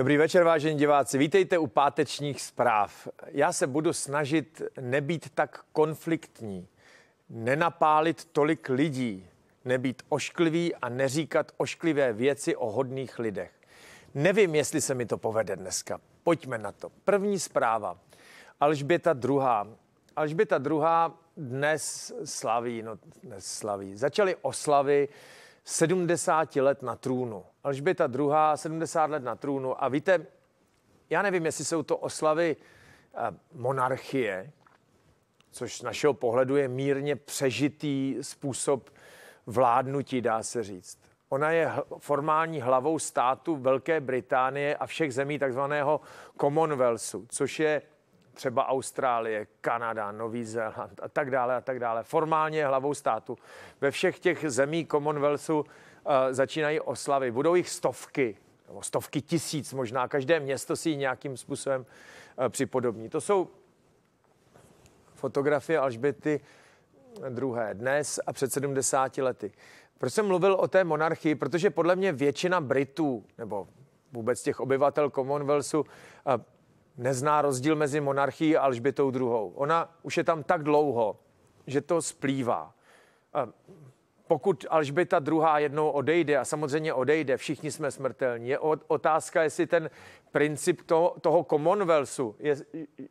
Dobrý večer, vážení diváci. Vítejte u pátečních zpráv. Já se budu snažit nebýt tak konfliktní, nenapálit tolik lidí, nebýt ošklivý a neříkat ošklivé věci o hodných lidech. Nevím, jestli se mi to povede dneska. Pojďme na to. První zpráva. Alžběta druhá. Alžběta druhá dnes slaví, no dnes slaví. Začaly oslavy 70 let na trůnu. Alžběta druhá 70 let na trůnu. A víte, já nevím, jestli jsou to oslavy eh, monarchie, což z našeho pohledu je mírně přežitý způsob vládnutí, dá se říct. Ona je formální hlavou státu Velké Británie a všech zemí takzvaného Commonwealthu, což je třeba Austrálie, Kanada, Nový Zéland a tak dále a tak dále. Formálně hlavou státu. Ve všech těch zemí Commonwealthu eh, začínají oslavy. Budou jich stovky, nebo stovky tisíc možná. Každé město si ji nějakým způsobem eh, připodobní. To jsou fotografie Alžběty eh, druhé dnes a před 70 lety. Proč jsem mluvil o té monarchii? Protože podle mě většina Britů, nebo vůbec těch obyvatel Commonwealthu, nezná rozdíl mezi monarchií a Alžbětou druhou. Ona už je tam tak dlouho, že to splývá. Pokud Alžběta druhá jednou odejde, a samozřejmě odejde, všichni jsme smrtelní, je otázka, jestli ten princip toho, toho Commonwealthu, je,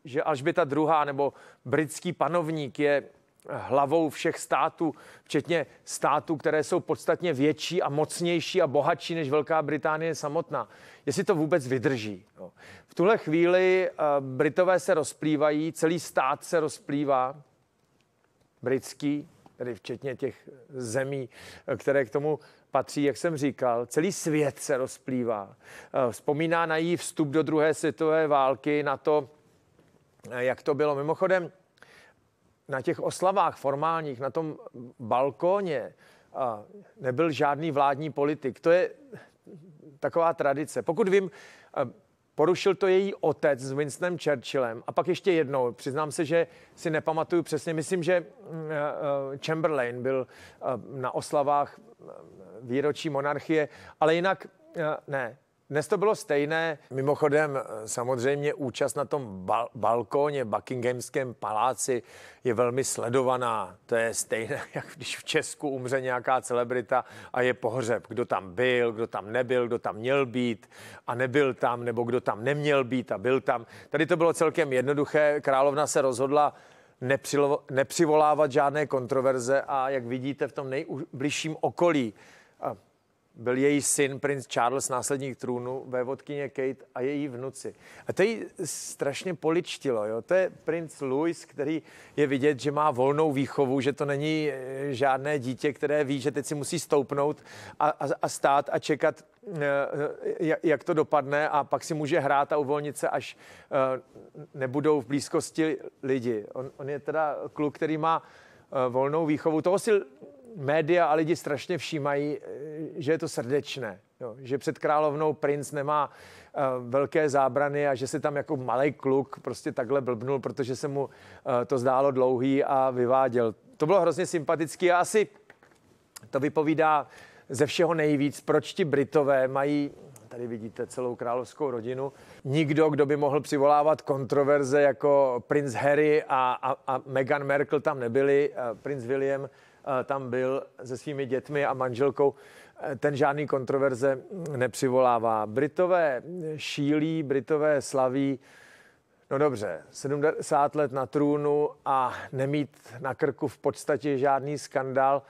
že Alžběta druhá nebo britský panovník je hlavou všech států, včetně států, které jsou podstatně větší a mocnější a bohatší než Velká Británie samotná. Jestli to vůbec vydrží. No. V tuhle chvíli eh, Britové se rozplývají, celý stát se rozplývá, britský, tedy včetně těch zemí, eh, které k tomu patří, jak jsem říkal. Celý svět se rozplývá. Eh, vzpomíná na její vstup do druhé světové války, na to, jak to bylo. Mimochodem, na těch oslavách formálních, na tom balkóně a nebyl žádný vládní politik. To je taková tradice. Pokud vím, eh, porušil to její otec s Winstonem Churchillem. A pak ještě jednou, přiznám se, že si nepamatuju přesně, myslím, že mm, eh, eh, Chamberlain byl na oslavách výročí monarchie, ale jinak ne, dnes to bylo stejné. Mimochodem, eh, samozřejmě účast na tom bal- balkóně Buckinghamském paláci je velmi sledovaná. To je stejné, jak když v Česku umře nějaká celebrita a je pohřeb. Kdo tam byl, kdo tam nebyl, kdo tam měl být a nebyl tam, nebo kdo tam neměl být a byl tam. Tady to bylo celkem jednoduché. Královna se rozhodla nepřilo- nepřivolávat žádné kontroverze a jak vidíte v tom nejbližším okolí byl její syn, princ Charles, následník trůnu, vévodkyně Kate a její vnuci. A to jí strašně poličtilo. Jo? To je princ Louis, který je vidět, že má volnou výchovu, že to není eh, žádné dítě, které ví, že teď si musí stoupnout a, a, a stát a čekat, eh, eh, jak to dopadne a pak si může hrát a uvolnit se, až nebudou v blízkosti lidi. On, on je teda kluk, který má volnou výchovu. Toho si média a lidi strašně všímají, že je to srdečné. Jo, že před královnou princ nemá uh, velké zábrany a že se tam jako malý kluk prostě takhle blbnul, protože se mu uh, to zdálo dlouhý a vyváděl. To bylo hrozně sympatický a asi to vypovídá ze všeho nejvíc, proč ti Britové mají tady vidíte celou královskou rodinu. Nikdo, kdo by mohl přivolávat kontroverze jako princ Harry a, a, a Meghan Merkel tam nebyli, eh, princ William tam byl se svými dětmi a manželkou ten žádný kontroverze nepřivolává. Britové šílí, Britové slaví, no dobře, 70 let na trůnu a nemít na krku v podstatě žádný skandál,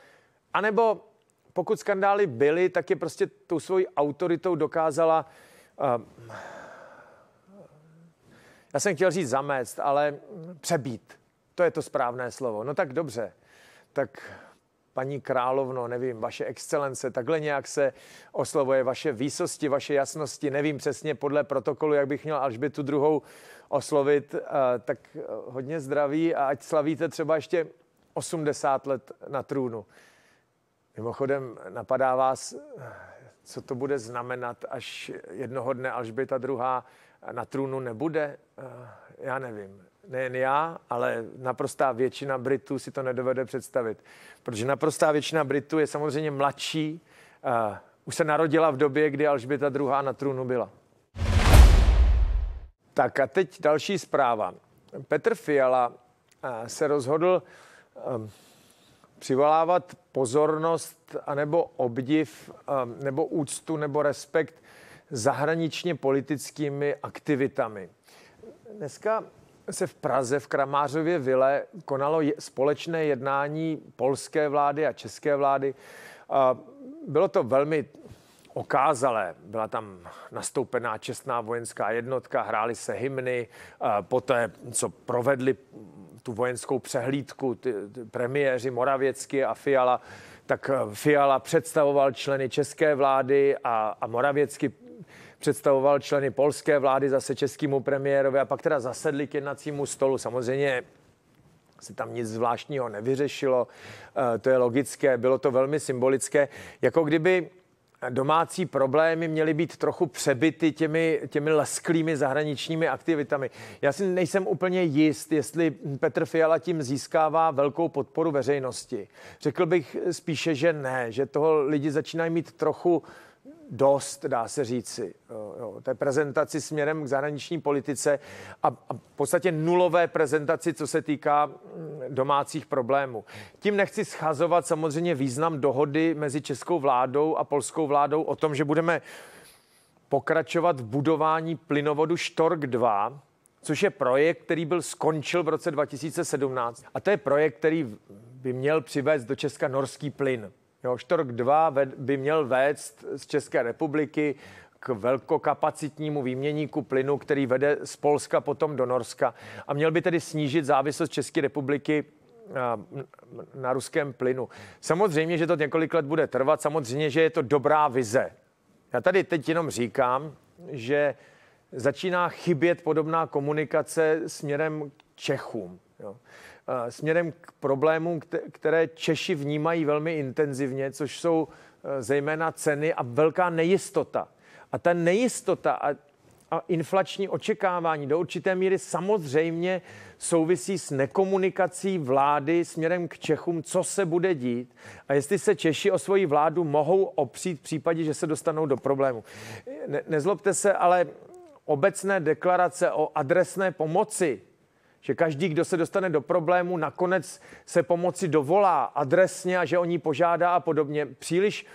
anebo pokud skandály byly, tak je prostě tou svojí autoritou dokázala um, já jsem chtěl říct zamést, ale přebít. To je to správné slovo. No tak dobře. Tak paní královno, nevím, vaše excelence, takhle nějak se oslovuje vaše výsosti, vaše jasnosti, nevím přesně podle protokolu, jak bych měl až by tu druhou oslovit, eh, tak eh, hodně zdraví a ať slavíte třeba ještě 80 let na trůnu. Mimochodem napadá vás, eh, co to bude znamenat, až jednoho dne Alžběta druhá na trůnu nebude? Já nevím nejen já, ale naprostá většina Britů si to nedovede představit. Protože naprostá většina Britů je samozřejmě mladší, uh, už se narodila v době, kdy Alžběta II. na trůnu byla. Tak a teď další zpráva. Petr Fiala eh, se rozhodl um, přivolávat pozornost anebo obdiv um, nebo úctu nebo respekt zahraničně politickými aktivitami. Dneska se v Praze v Kramářově vile konalo společné jednání polské vlády a české vlády. Bylo to velmi okázalé. Byla tam nastoupená čestná vojenská jednotka, hrály se hymny, poté, co provedli tu vojenskou přehlídku ty, ty premiéři Moravěcky a Fiala, tak eh, Fiala představoval členy české vlády a, a Moravěcky představoval členy polské vlády, zase českému premiérovi a pak teda zasedli k jednacímu stolu. Samozřejmě se tam nic zvláštního nevyřešilo, eh, to je logické, bylo to velmi symbolické, jako kdyby domácí problémy měly být trochu přebyty těmi, těmi lesklými zahraničními aktivitami. Já si nejsem úplně jist, jestli Petr Fiala tím získává velkou podporu veřejnosti. Řekl bych spíše, že ne, že toho lidi začínají mít trochu dost, dá se říci, jo, té prezentaci směrem k zahraniční politice a, a v podstatě nulové prezentaci, co se týká mm, domácích problémů. Tím nechci schazovat samozřejmě význam dohody mezi českou vládou a polskou vládou o tom, že budeme pokračovat v budování plynovodu Štork 2, což je projekt, který byl skončil v roce 2017. A to je projekt, který by měl přivést do Česka norský plyn. Jo, Štork 2 by měl vést z České republiky k velkokapacitnímu výměníku plynu, který vede z Polska potom do Norska. A měl by tedy snížit závislost České republiky na, na ruském plynu. Samozřejmě, že to několik let bude trvat, samozřejmě, že je to dobrá vize. Já tady teď jenom říkám, že začíná chybět podobná komunikace směrem k Čechům. Jo. Eh, směrem k problémům, které Češi vnímají velmi intenzivně, což jsou eh, zejména ceny a velká nejistota. A ta nejistota a, a inflační očekávání do určité míry samozřejmě souvisí s nekomunikací vlády směrem k Čechům, co se bude dít a jestli se Češi o svoji vládu mohou opřít v případě, že se dostanou do problému. Ne, nezlobte se, ale obecné deklarace o adresné pomoci že každý, kdo se dostane do problému, nakonec se pomoci dovolá adresně a že o ní požádá a podobně, příliš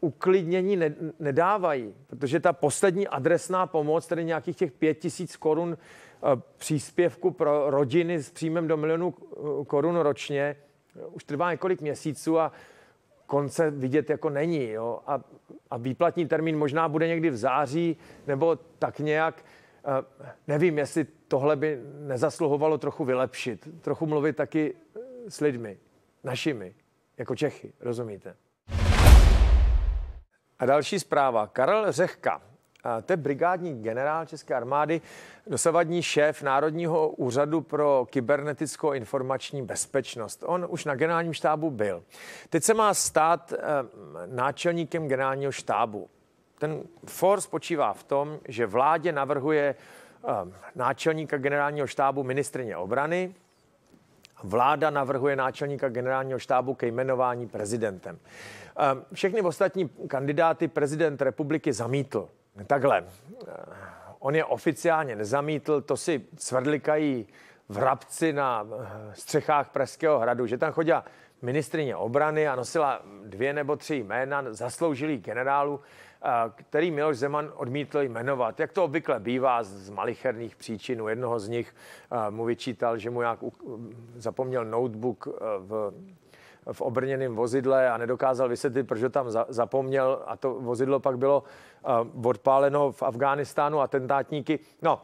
uklidnění ne, nedávají, protože ta poslední adresná pomoc, tedy nějakých těch pět tisíc korun eh, příspěvku pro rodiny s příjmem do milionu eh, korun ročně, eh, už trvá několik měsíců a konce vidět jako není. Jo? A, a výplatní termín možná bude někdy v září nebo tak nějak. Eh, nevím, jestli tohle by nezasluhovalo trochu vylepšit, trochu mluvit taky eh, s lidmi, našimi, jako Čechy, rozumíte? A další zpráva. Karel Řehka, eh, to je brigádní generál České armády, dosavadní šéf Národního úřadu pro kybernetickou informační bezpečnost. On už na generálním štábu byl. Teď se má stát náčelníkem generálního štábu. Ten for spočívá v tom, že vládě navrhuje ehm, náčelníka generálního štábu ministrině obrany. Vláda navrhuje náčelníka generálního štábu ke jmenování prezidentem. Ehm, všechny ostatní kandidáty prezident republiky zamítl. Takhle. Ehm, on je oficiálně nezamítl, to si v rabci na eh, střechách Pražského hradu, že tam chodila ministrině obrany a nosila dvě nebo tři jména zasloužilých generálů který Miloš Zeman odmítl jmenovat. Jak to obvykle bývá z malicherných U Jednoho z nich mu vyčítal, že mu nějak zapomněl notebook v v obrněném vozidle a nedokázal vysvětlit, proč ho tam za, zapomněl a to vozidlo pak bylo uh, odpáleno v Afghánistánu atentátníky. No,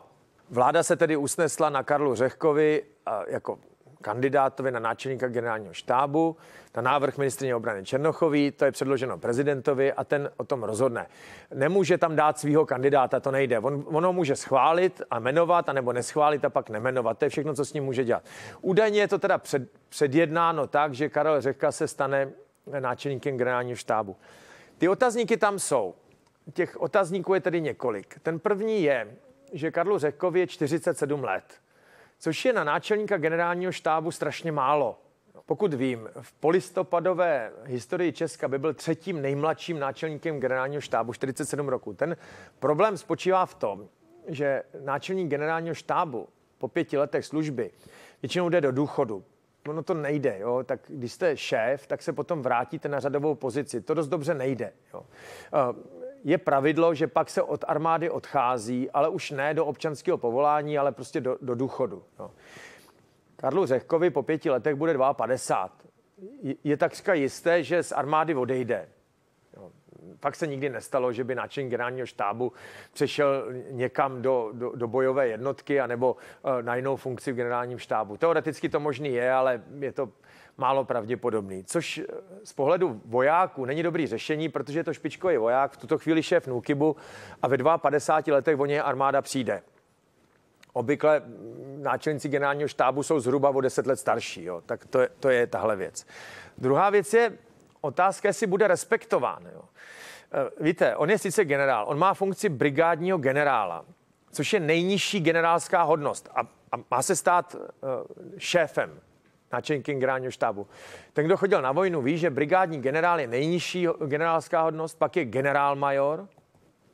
vláda se tedy usnesla na Karlu Řehkovi uh, jako kandidátovi na náčelníka generálního štábu na návrh ministrině obrany Černochový, to je předloženo prezidentovi a ten o tom rozhodne. Nemůže tam dát svého kandidáta, to nejde. On, ono může schválit a jmenovat, anebo neschválit a pak nemenovat. To je všechno, co s ním může dělat. Údajně je to teda před, předjednáno tak, že Karel Řeka se stane náčelníkem generálního štábu. Ty otazníky tam jsou. Těch otazníků je tedy několik. Ten první je, že Karlu Řekovi je 47 let což je na náčelníka generálního štábu strašně málo. Pokud vím, v polistopadové historii Česka by byl třetím nejmladším náčelníkem generálního štábu 47 roku. Ten problém spočívá v tom, že náčelník generálního štábu po pěti letech služby většinou jde do důchodu. Ono to nejde, jo? tak když jste šéf, tak se potom vrátíte na řadovou pozici. To dost dobře nejde. Jo? je pravidlo, že pak se od armády odchází, ale už ne do občanského povolání, ale prostě do, do důchodu. No. Karlu Řehkovi po pěti letech bude 52. Je takřka jisté, že z armády odejde. No, fakt se nikdy nestalo, že by náčelník generálního štábu přešel někam do, do, do bojové jednotky anebo eh, na jinou funkci v generálním štábu. Teoreticky to možný je, ale je to málo pravděpodobný, což eh, z pohledu vojáků není dobrý řešení, protože je to špičkový voják, v tuto chvíli šéf Nukibu a ve 52 letech o něj armáda přijde. Obykle mm, náčelníci generálního štábu jsou zhruba o 10 let starší, jo? tak to je, to je tahle věc. Druhá věc je otázka, jestli bude respektován. Jo? Eh, víte, on je sice generál, on má funkci brigádního generála, což je nejnižší generálská hodnost a, a má se stát eh, šéfem na generálního štábu. Ten, kdo chodil na vojnu, ví, že brigádní generál je nejnižší generálská hodnost, pak je generál major,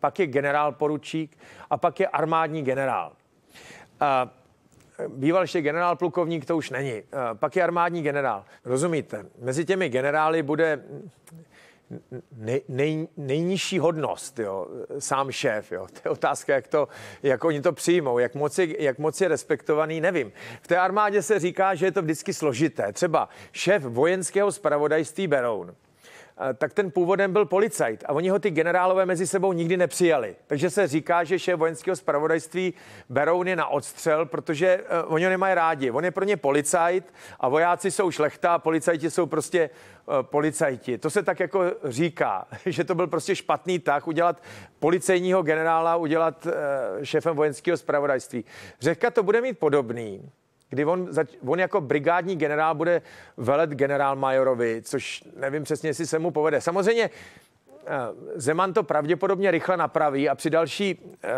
pak je generál poručík a pak je armádní generál. A e, býval ještě generál plukovník, to už není. A pak je armádní generál. Rozumíte, mezi těmi generály bude nej, nej, nejnižší hodnost, jo, sám šéf. Jo. To je otázka, jak, to, jak oni to přijmou, jak moc, je, jak moc je respektovaný, nevím. V té armádě se říká, že je to vždycky složité. Třeba šéf vojenského spravodajství Beroun tak ten původem byl policajt a oni ho ty generálové mezi sebou nikdy nepřijali. Takže se říká, že šéf vojenského spravodajství berou na odstřel, protože e, oni ho nemají rádi. On je pro ně policajt a vojáci jsou šlechta a policajti jsou prostě e, policajti. To se tak jako říká, že to byl prostě špatný tak udělat policejního generála, udělat e, šéfem vojenského spravodajství. Řeka to bude mít podobný kdy on, zač, on jako brigádní generál bude velet generál Majorovi, což nevím přesně, jestli se mu povede. Samozřejmě eh, Zeman to pravděpodobně rychle napraví a při, další, eh,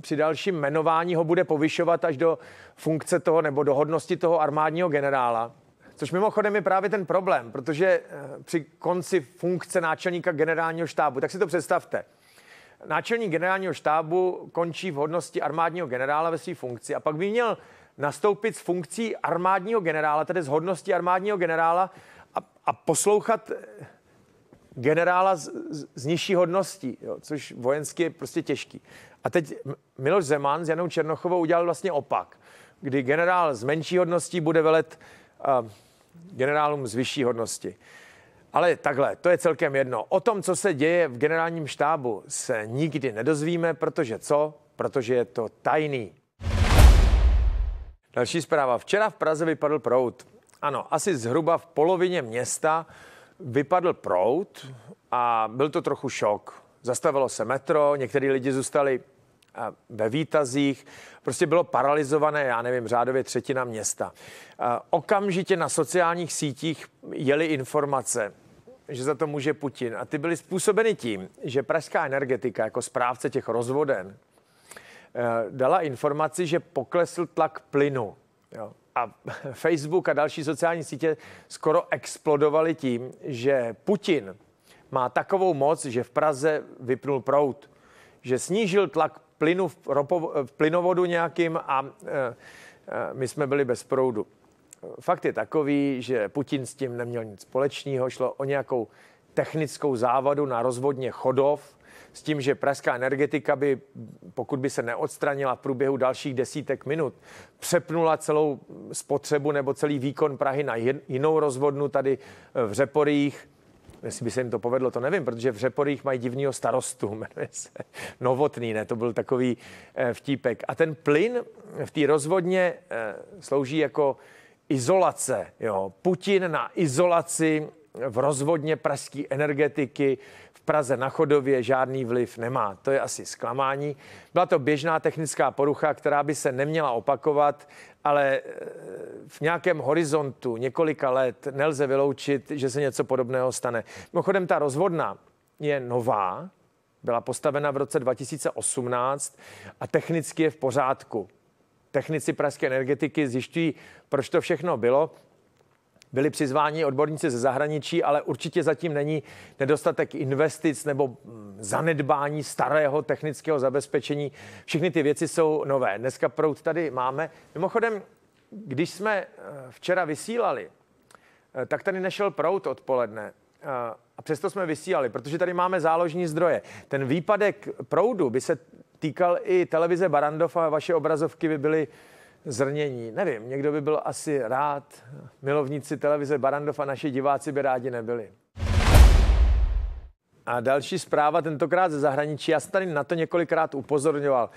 při dalším jmenování ho bude povyšovat až do funkce toho nebo do hodnosti toho armádního generála. Což mimochodem je právě ten problém, protože eh, při konci funkce náčelníka generálního štábu, tak si to představte. Náčelník generálního štábu končí v hodnosti armádního generála ve své funkci a pak by měl nastoupit z funkcí armádního generála, tedy z hodnosti armádního generála a, a poslouchat eh, generála z, z, z nižší hodností, jo, což vojensky je prostě těžký. A teď Miloš Zeman s Janou Černochovou udělal vlastně opak, kdy generál z menší hodností bude velet uh, generálům z vyšší hodnosti. Ale takhle, to je celkem jedno. O tom, co se děje v generálním štábu, se nikdy nedozvíme, protože co? Protože je to tajný. Další zpráva. Včera v Praze vypadl prout. Ano, asi zhruba v polovině města vypadl prout a byl to trochu šok. Zastavilo se metro, některý lidi zůstali eh, ve výtazích. Prostě bylo paralizované, já nevím, řádově třetina města. Eh, okamžitě na sociálních sítích jeli informace, že za to může Putin. A ty byly způsobeny tím, že pražská energetika jako správce těch rozvoden, Eh, dala informaci, že poklesl tlak plynu. Jo. A Facebook a další sociální sítě skoro explodovaly tím, že Putin má takovou moc, že v Praze vypnul prout, že snížil tlak plynu v, ropo, v plynovodu nějakým a e, my jsme byli bez proudu. Fakt je takový, že Putin s tím neměl nic společného, šlo o nějakou technickou závadu na rozvodně chodov, s tím, že pražská energetika by, pokud by se neodstranila v průběhu dalších desítek minut, přepnula celou spotřebu nebo celý výkon Prahy na jinou rozvodnu tady eh, v Řeporích, jestli by se jim to povedlo, to nevím, protože v Řeporích mají divního starostu, jmenuje se Novotný, ne, to byl takový eh, vtípek. A ten plyn v té rozvodně eh, slouží jako izolace, jo. Putin na izolaci v rozvodně pražské energetiky v Praze na Chodově žádný vliv nemá. To je asi zklamání. Byla to běžná technická porucha, která by se neměla opakovat, ale eh, v nějakém horizontu několika let nelze vyloučit, že se něco podobného stane. Mimochodem, ta rozvodna je nová, byla postavena v roce 2018 a technicky je v pořádku. Technici pražské energetiky zjišťují, proč to všechno bylo byli přizváni odborníci ze zahraničí, ale určitě zatím není nedostatek investic nebo mm, zanedbání starého technického zabezpečení. Všechny ty věci jsou nové. Dneska prout tady máme. Mimochodem, když jsme eh, včera vysílali, eh, tak tady nešel prout odpoledne. Eh, a přesto jsme vysílali, protože tady máme záložní zdroje. Ten výpadek proudu by se týkal i televize Barandov a vaše obrazovky by byly zrnění. Nevím, někdo by byl asi rád. Milovníci televize Barandov a naši diváci by rádi nebyli. A další zpráva, tentokrát ze zahraničí. Já jsem tady na to několikrát upozorňoval.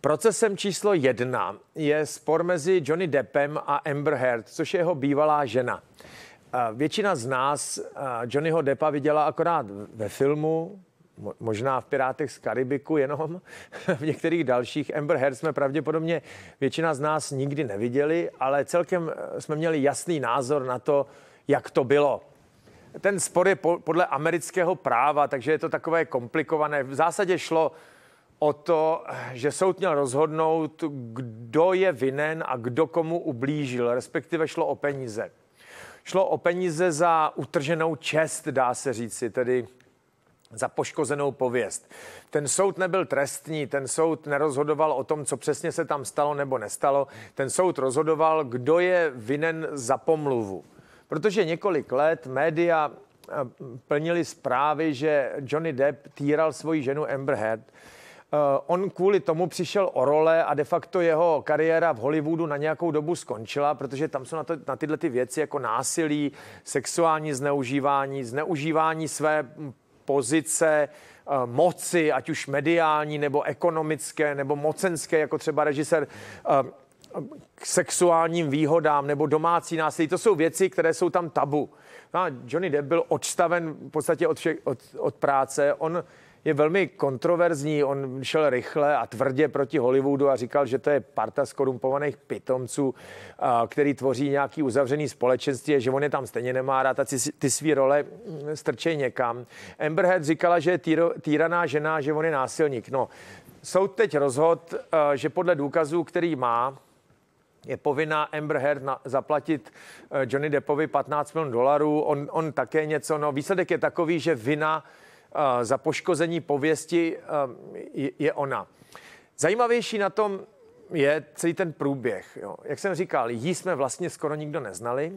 Procesem číslo jedna je spor mezi Johnny Deppem a Amber Heard, což je jeho bývalá žena. Většina z nás Johnnyho Deppa viděla akorát ve filmu, možná v Pirátech z Karibiku jenom, v některých dalších. Amber Heard jsme pravděpodobně většina z nás nikdy neviděli, ale celkem eh, jsme měli jasný názor na to, jak to bylo. Ten spor je po, podle amerického práva, takže je to takové komplikované. V zásadě šlo o to, že soud měl rozhodnout, kdo je vinen a kdo komu ublížil, respektive šlo o peníze. Šlo o peníze za utrženou čest, dá se říci, tedy za poškozenou pověst. Ten soud nebyl trestní, ten soud nerozhodoval o tom, co přesně se tam stalo nebo nestalo. Ten soud rozhodoval, kdo je vinen za pomluvu. Protože několik let média eh, plnili zprávy, že Johnny Depp týral svoji ženu Amber Heard. Eh, on kvůli tomu přišel o role a de facto jeho kariéra v Hollywoodu na nějakou dobu skončila, protože tam jsou na, to, na tyhle ty věci jako násilí, sexuální zneužívání, zneužívání své pozice eh, moci, ať už mediální, nebo ekonomické, nebo mocenské, jako třeba režisér eh, k sexuálním výhodám nebo domácí násilí. To jsou věci, které jsou tam tabu. No a Johnny Depp byl odstaven v podstatě od, všech, od, od práce. On je velmi kontroverzní. On šel rychle a tvrdě proti Hollywoodu a říkal, že to je parta skorumpovaných pitomců, který tvoří nějaký uzavřený společenství, že on je tam stejně nemá rád a ty, ty role mm, strčej někam. Amber říkala, že je týro, týraná žena, že on je násilník. No, soud teď rozhod, e, že podle důkazů, který má, je povinná Amber Heard na, zaplatit e, Johnny Deppovi 15 milionů dolarů. On, on také něco, no výsledek je takový, že vina Eh, za poškození pověsti eh, je ona. Zajímavější na tom je celý ten průběh. Jo. Jak jsem říkal, jí jsme vlastně skoro nikdo neznali.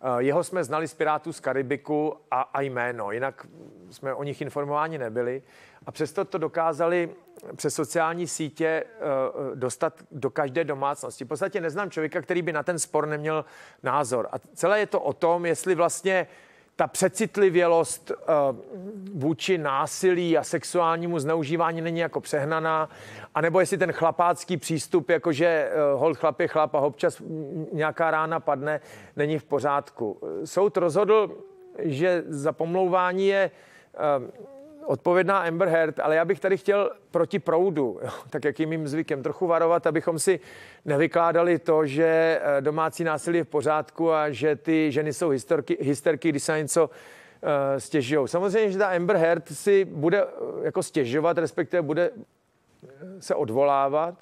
Eh, jeho jsme znali z Pirátů z Karibiku a, a jméno, jinak jsme o nich informováni nebyli. A přesto to dokázali přes sociální sítě dostat do každé domácnosti. V podstatě neznám člověka, který by na ten spor neměl názor. A celé je to o tom, jestli vlastně ta přecitlivělost eh, vůči násilí a sexuálnímu zneužívání není jako přehnaná, anebo jestli ten chlapácký přístup, jakože eh, hol chlap je chlap a občas nějaká rána padne, není v pořádku. Eh, soud rozhodl, že za pomlouvání je odpovědná Amber Heard, ale já bych tady chtěl proti proudu, jo, tak jakým mým zvykem, trochu varovat, abychom si nevykládali to, že eh, domácí násilí je v pořádku a že ty ženy jsou historky, hysterky když se něco eh, stěžují. Samozřejmě, že ta Amber Heard si bude eh, jako stěžovat, respektive bude se odvolávat.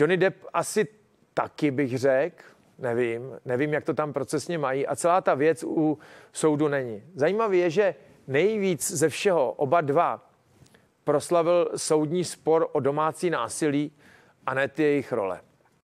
Johnny Depp asi taky bych řekl, nevím, nevím, jak to tam procesně mají a celá ta věc u soudu není. Zajímavé je, že Nejvíc ze všeho oba dva proslavil soudní spor o domácí násilí a ne ty jejich role.